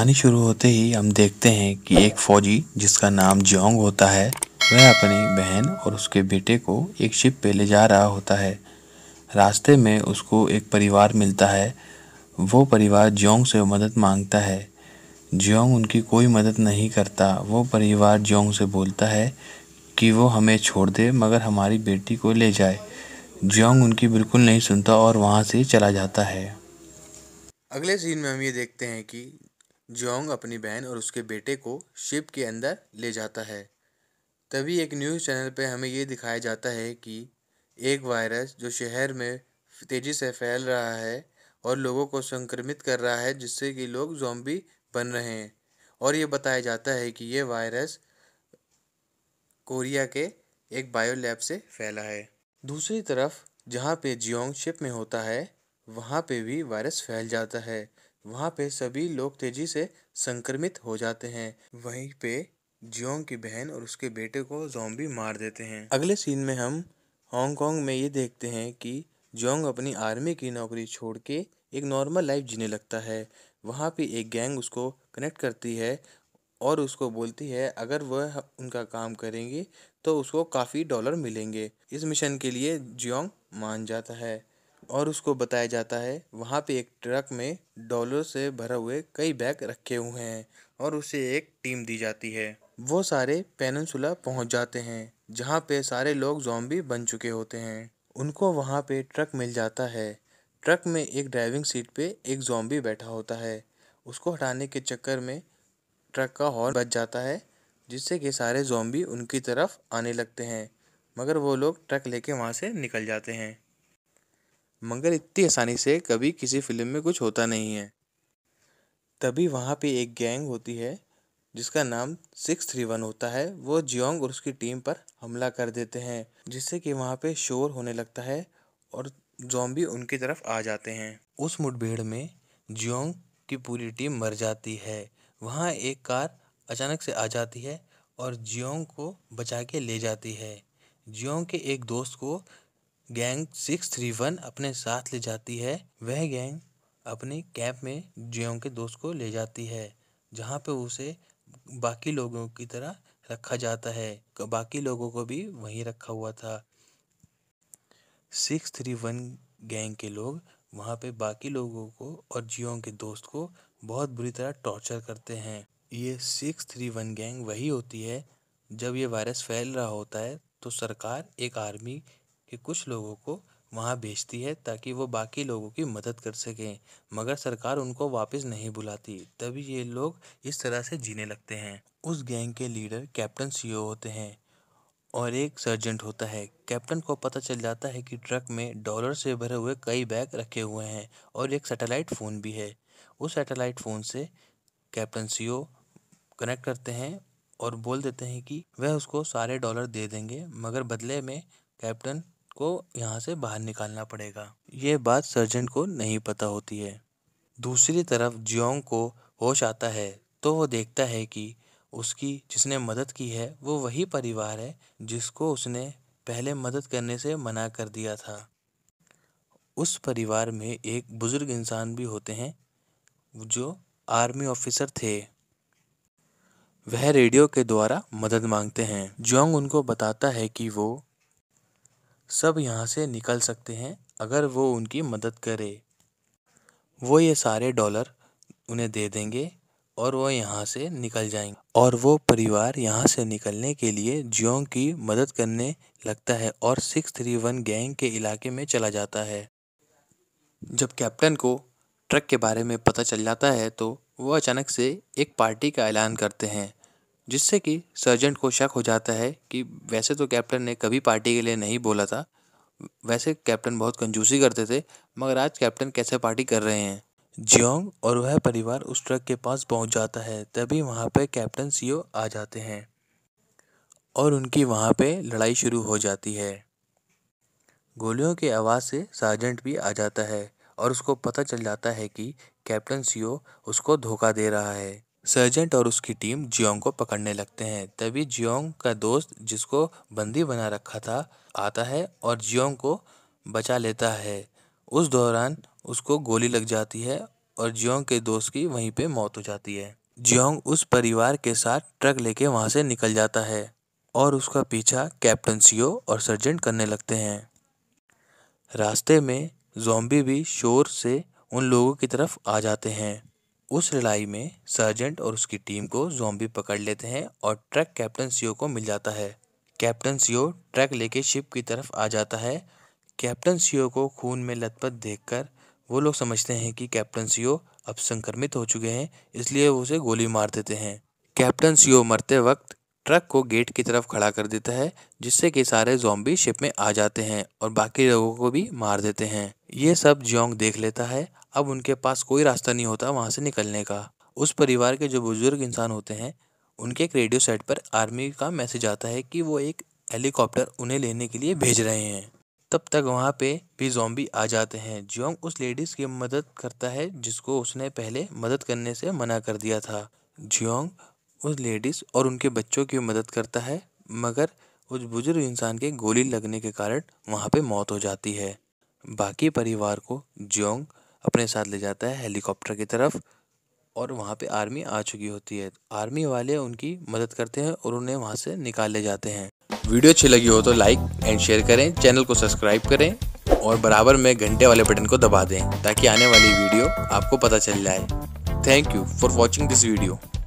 कहानी शुरू होते ही हम देखते हैं कि एक फौजी जिसका नाम जोंग होता है वह अपनी बहन और उसके बेटे को एक शिप पे ले जा रहा होता है रास्ते में उसको एक परिवार मिलता है वो परिवार जोंग से मदद मांगता है जोंग उनकी कोई मदद नहीं करता वो परिवार जोंग से बोलता है कि वो हमें छोड़ दे मगर हमारी बेटी को ले जाए जोंग उनकी बिल्कुल नहीं सुनता और वहाँ से चला जाता है अगले सीन में हम ये देखते हैं कि जोंग अपनी बहन और उसके बेटे को शिप के अंदर ले जाता है तभी एक न्यूज़ चैनल पर हमें ये दिखाया जाता है कि एक वायरस जो शहर में तेज़ी से फैल रहा है और लोगों को संक्रमित कर रहा है जिससे कि लोग जोम्बी बन रहे हैं और ये बताया जाता है कि ये वायरस कोरिया के एक बायो लैब से फैला है दूसरी तरफ जहाँ पे जियोंग शिप में होता है वहाँ पे भी वायरस फैल जाता है वहाँ पे सभी लोग तेजी से संक्रमित हो जाते हैं वहीं पे जियोंग की बहन और उसके बेटे को जोम्बी मार देते हैं अगले सीन में हम हांगकांग में ये देखते हैं कि जोंग अपनी आर्मी की नौकरी छोड़ के एक नॉर्मल लाइफ जीने लगता है वहाँ पे एक गैंग उसको कनेक्ट करती है और उसको बोलती है अगर वह उनका काम करेंगे तो उसको काफ़ी डॉलर मिलेंगे इस मिशन के लिए जियोंग मान जाता है और उसको बताया जाता है वहाँ पे एक ट्रक में डॉलर से भरे हुए कई बैग रखे हुए हैं और उसे एक टीम दी जाती है वो सारे पेनसुला पहुँच जाते हैं जहाँ पे सारे लोग जॉम्बी बन चुके होते हैं उनको वहाँ पे ट्रक मिल जाता है ट्रक में एक ड्राइविंग सीट पे एक जॉम्बी बैठा होता है उसको हटाने के चक्कर में ट्रक का हॉर्न बच जाता है जिससे कि सारे जॉम्बी उनकी तरफ आने लगते हैं मगर वो लोग ट्रक लेके वहाँ से निकल जाते हैं मगर इतनी आसानी से कभी किसी फिल्म में कुछ होता नहीं है तभी वहाँ पे एक गैंग होती है जिसका नाम सिक्स थ्री वन होता है वो जियोंग और उसकी टीम पर हमला कर देते हैं जिससे कि वहाँ पे शोर होने लगता है और जॉम्बी उनकी तरफ आ जाते हैं उस मुठभेड़ में जियोंग की पूरी टीम मर जाती है वहाँ एक कार अचानक से आ जाती है और जियोंग को बचा के ले जाती है जियोंग के एक दोस्त को गैंग सिक्स थ्री वन अपने साथ ले जाती है वह गैंग अपने कैंप में जियो के दोस्त को ले जाती है जहाँ पे उसे बाकी लोगों की तरह रखा जाता है बाकी लोगों को भी वहीं रखा हुआ था सिक्स थ्री वन गैंग के लोग वहाँ पे बाकी लोगों को और जियो के दोस्त को बहुत बुरी तरह टॉर्चर करते हैं ये सिक्स थ्री वन गैंग वही होती है जब ये वायरस फैल रहा होता है तो सरकार एक आर्मी कि कुछ लोगों को वहाँ भेजती है ताकि वो बाकी लोगों की मदद कर सकें मगर सरकार उनको वापस नहीं बुलाती तभी ये लोग इस तरह से जीने लगते हैं उस गैंग के लीडर कैप्टन सीईओ होते हैं और एक सर्जेंट होता है कैप्टन को पता चल जाता है कि ट्रक में डॉलर से भरे हुए कई बैग रखे हुए हैं और एक सैटेलाइट फ़ोन भी है उस सैटेलाइट फ़ोन से कैप्टन सीओ कनेक्ट करते हैं और बोल देते हैं कि वह उसको सारे डॉलर दे देंगे मगर बदले में कैप्टन आपको यहाँ से बाहर निकालना पड़ेगा ये बात सर्जेंट को नहीं पता होती है दूसरी तरफ जियोंग को होश आता है तो वो देखता है कि उसकी जिसने मदद की है वो वही परिवार है जिसको उसने पहले मदद करने से मना कर दिया था उस परिवार में एक बुज़ुर्ग इंसान भी होते हैं जो आर्मी ऑफिसर थे वह रेडियो के द्वारा मदद मांगते हैं जोंग उनको बताता है कि वो सब यहाँ से निकल सकते हैं अगर वो उनकी मदद करे वो ये सारे डॉलर उन्हें दे देंगे और वो यहाँ से निकल जाएंगे और वो परिवार यहाँ से निकलने के लिए जियोंग की मदद करने लगता है और सिक्स थ्री वन गैंग के इलाके में चला जाता है जब कैप्टन को ट्रक के बारे में पता चल जाता है तो वो अचानक से एक पार्टी का ऐलान करते हैं जिससे कि सर्जेंट को शक हो जाता है कि वैसे तो कैप्टन ने कभी पार्टी के लिए नहीं बोला था वैसे कैप्टन बहुत कंजूसी करते थे मगर आज कैप्टन कैसे पार्टी कर रहे हैं जियोंग और वह परिवार उस ट्रक के पास पहुंच जाता है तभी वहां पे कैप्टन सीओ आ जाते हैं और उनकी वहां पे लड़ाई शुरू हो जाती है गोलियों की आवाज़ से सार्जेंट भी आ जाता है और उसको पता चल जाता है कि कैप्टन सीओ उसको धोखा दे रहा है सर्जेंट और उसकी टीम जियोंग को पकड़ने लगते हैं तभी जियोंग का दोस्त जिसको बंदी बना रखा था आता है और जियोंग को बचा लेता है उस दौरान उसको गोली लग जाती है और जियोंग के दोस्त की वहीं पे मौत हो जाती है जियोंग उस परिवार के साथ ट्रक लेके वहाँ से निकल जाता है और उसका पीछा कैप्टन सीओ और सर्जेंट करने लगते हैं रास्ते में जोम्बी भी शोर से उन लोगों की तरफ आ जाते हैं उस लड़ाई में सर्जेंट और उसकी टीम को जोम्बी पकड़ लेते हैं और ट्रक कैप्टन सीओ को मिल जाता है कैप्टन सीओ ट्रक लेके शिप की तरफ आ जाता है कैप्टन सीओ को खून में लथपथ देखकर वो लोग समझते हैं कि कैप्टन सीओ अब संक्रमित हो चुके हैं इसलिए वो उसे गोली मार देते हैं कैप्टन सीओ मरते वक्त ट्रक को गेट की तरफ खड़ा कर देता है जिससे कि सारे जोम्बी शिप में आ जाते हैं और बाकी लोगों को भी मार देते हैं ये सब जोंग देख लेता है अब उनके पास कोई रास्ता नहीं होता वहाँ से निकलने का उस परिवार के जो बुज़ुर्ग इंसान होते हैं उनके एक रेडियो सेट पर आर्मी का मैसेज आता है कि वो एक हेलीकॉप्टर उन्हें लेने के लिए भेज रहे हैं तब तक वहाँ पे भी जोम्बी आ जाते हैं जोंग उस लेडीज़ की मदद करता है जिसको उसने पहले मदद करने से मना कर दिया था जोंग उस लेडीज़ और उनके बच्चों की मदद करता है मगर उस बुजुर्ग इंसान के गोली लगने के कारण वहाँ पे मौत हो जाती है बाकी परिवार को जोंग अपने साथ ले जाता है हेलीकॉप्टर की तरफ और वहाँ पे आर्मी आ चुकी होती है आर्मी वाले उनकी मदद करते हैं और उन्हें वहाँ से निकाल ले जाते हैं वीडियो अच्छी लगी हो तो लाइक एंड शेयर करें चैनल को सब्सक्राइब करें और बराबर में घंटे वाले बटन को दबा दें ताकि आने वाली वीडियो आपको पता चल जाए thank you for watching this video